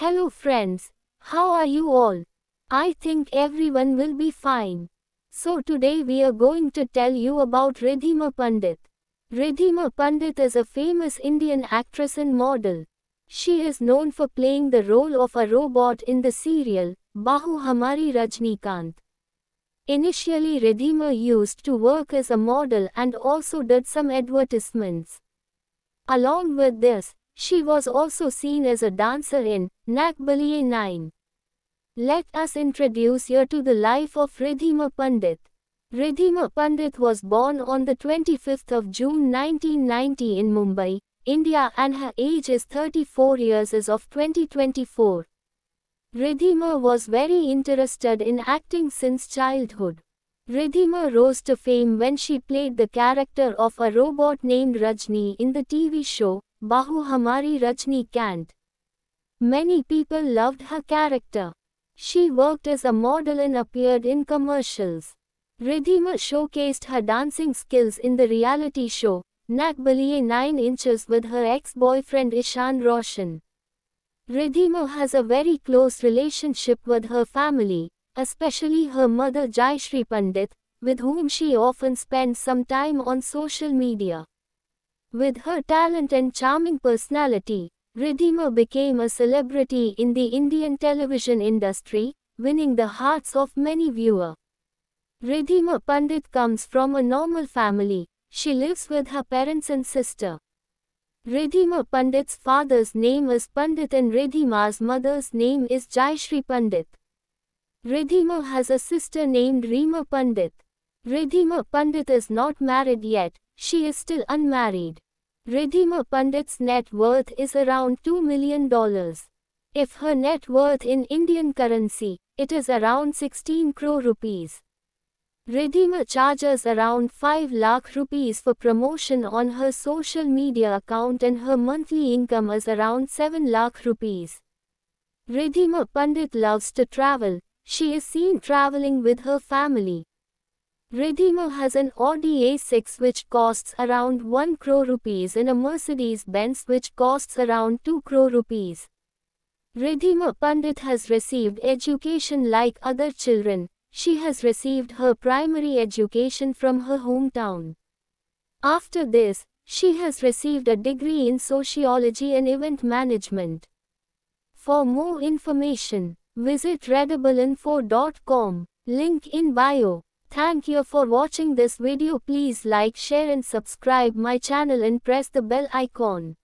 Hello friends, how are you all? I think everyone will be fine. So today we are going to tell you about Ridhima Pandit. Ridhima Pandit is a famous Indian actress and model. She is known for playing the role of a robot in the serial, Bahu Hamari Rajnikant. Initially Ridhima used to work as a model and also did some advertisements. Along with this, she was also seen as a dancer in Nak 9. Let us introduce you to the life of Ridhima Pandit. Ridhima Pandit was born on the 25th of June 1990 in Mumbai, India and her age is 34 years as of 2024. Ridhima was very interested in acting since childhood. Ridhima rose to fame when she played the character of a robot named Rajni in the TV show Bahu Hamari Rajni Kant. Many people loved her character. She worked as a model and appeared in commercials. Ridhima showcased her dancing skills in the reality show, Nagbaliye 9 Inches with her ex-boyfriend Ishan Roshan. Ridhima has a very close relationship with her family, especially her mother Jayashri Pandit, with whom she often spends some time on social media. With her talent and charming personality, Ridhima became a celebrity in the Indian television industry, winning the hearts of many viewers. Ridhima Pandit comes from a normal family. She lives with her parents and sister. Ridhima Pandit's father's name is Pandit and Ridhima's mother's name is Jayashri Pandit. Ridhima has a sister named Reema Pandit. Ridhima Pandit is not married yet, she is still unmarried. Ridhima Pandit's net worth is around $2 million. If her net worth in Indian currency, it is around 16 crore rupees. Ridhima charges around 5 lakh rupees for promotion on her social media account and her monthly income is around 7 lakh rupees. Ridhima Pandit loves to travel. She is seen traveling with her family. Ridhima has an Audi A6 which costs around 1 crore rupees and a Mercedes-Benz which costs around 2 crore rupees. Ridhima Pandit has received education like other children. She has received her primary education from her hometown. After this, she has received a degree in sociology and event management. For more information, visit redibleinfo.com, link in bio. Thank you for watching this video. Please like, share and subscribe my channel and press the bell icon.